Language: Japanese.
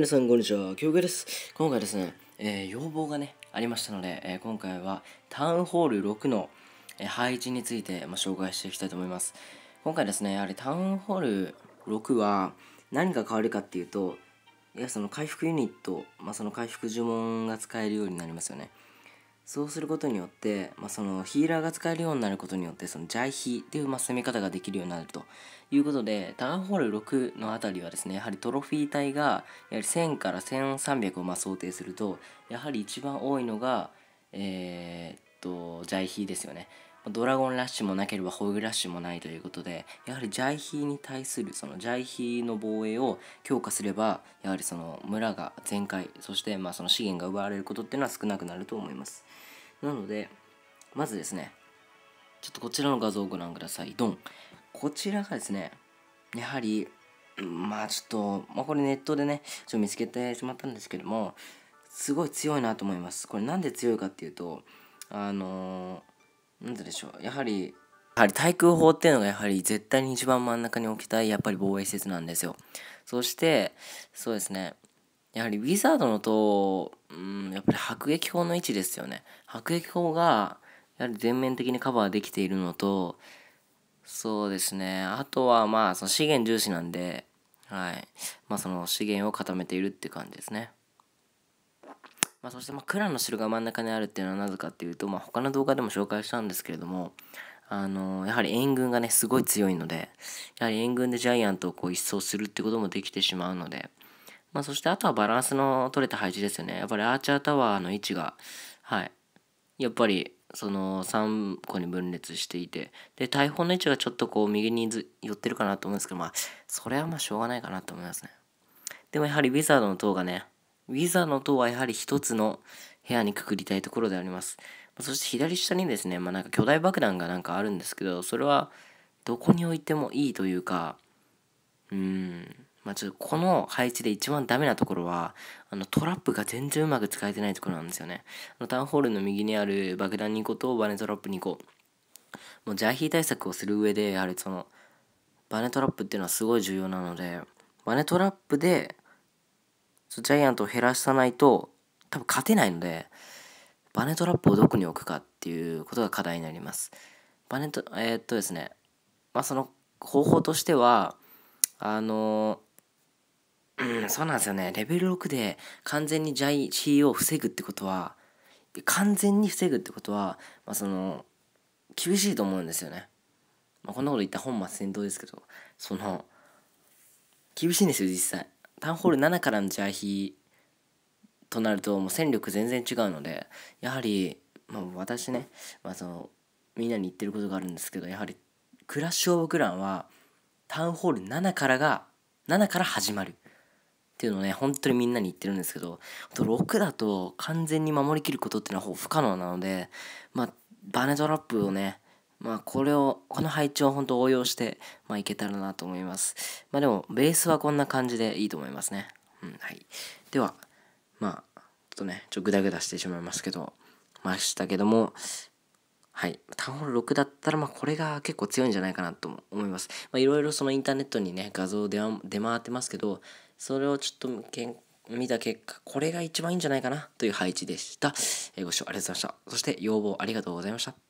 皆さん、こんにちは。京介です。今回ですね、えー、要望がね、ありましたので、えー、今回はタウンホール6の、えー、配置について、まあ、紹介していきたいと思います。今回ですね、やはりタウンホール6は何が変わるかっていうと、いやその回復ユニット、まあ、その回復呪文が使えるようになりますよね。そうすることによって、まあ、そのヒーラーが使えるようになることによってそのジャイヒっていうまあ攻め方ができるようになるということでターンホール6の辺りはですねやはりトロフィー体がやはり1000から1300をまあ想定するとやはり一番多いのがえー、っとジャイヒですよね。ドラゴンラッシュもなければホグラッシュもないということでやはりジャイヒーに対するそのジャイヒーの防衛を強化すればやはりその村が全壊そしてまあその資源が奪われることっていうのは少なくなると思いますなのでまずですねちょっとこちらの画像をご覧くださいドンこちらがですねやはりまあちょっと、まあ、これネットでねちょっと見つけてしまったんですけどもすごい強いなと思いますこれなんで強いかっていうとあのーなんででしょうやはりやはり対空砲っていうのがやはり絶対に一番真ん中に置きたいやっぱり防衛施設なんですよそしてそうですねやはりウィザードの塔、うん、やっぱり迫撃砲の位置ですよね迫撃砲がやはり全面的にカバーできているのとそうですねあとはまあその資源重視なんではいまあその資源を固めているって感じですねまあ、そして、まあ、クランの汁が真ん中にあるっていうのはなぜかっていうと、まあ、他の動画でも紹介したんですけれども、あのー、やはり援軍がね、すごい強いので、やはり援軍でジャイアントをこう一掃するってこともできてしまうので、まあ、そしてあとはバランスの取れた配置ですよね。やっぱりアーチャータワーの位置が、はい。やっぱり、その3個に分裂していて、で、大砲の位置がちょっとこう右に寄ってるかなと思うんですけど、まあ、それはまあしょうがないかなと思いますね。でもやはりウィザードの塔がね、ウィザーの塔はやはり一つの部屋にくくりたいところであります。そして左下にですね、まあ、なんか巨大爆弾がなんかあるんですけど、それはどこに置いてもいいというか、うん、まあ、ちょっとこの配置で一番ダメなところは、あのトラップが全然うまく使えてないところなんですよね。あのタウンホールの右にある爆弾2個とバネトラップ2個。もうジャーヒー対策をする上で、やはりその、バネトラップっていうのはすごい重要なので、バネトラップでジャイアントを減らさないと多分勝てないのでバネトラップをどこに置くかっていうことが課題になります。バネトえー、っとですねまあその方法としてはあのうん、そうなんですよね。レベル6で完全にジャイ CEO を防ぐってことは、完全に防ぐってことは、まあ、その、厳しいと思うんですよね。まあ、こんなこと言った本末転倒ですけど、その、厳しいんですよ、実際。タウンホール7からのジャーヒーとなるともう戦力全然違うのでやはり、まあ、私ね、まあ、そのみんなに言ってることがあるんですけどやはりクラッシュ・オブ・クランはタウンホール7からが7から始まるっていうのをね本当にみんなに言ってるんですけど6だと完全に守りきることっていうのはほぼ不可能なのでまあバネドラップをねまあこれを、この配置を本当応用して、まあいけたらなと思います。まあでも、ベースはこんな感じでいいと思いますね。うん、はい。では、まあ、ちょっとね、ちょっとグダグダしてしまいますけど、ましたけども、はい。タウンル6だったら、まあ、これが結構強いんじゃないかなと思います。まあ、いろいろそのインターネットにね、画像で出回ってますけど、それをちょっと見見た結果、これが一番いいんじゃないかなという配置でした。えー、ご視聴ありがとうございました。そして、要望ありがとうございました。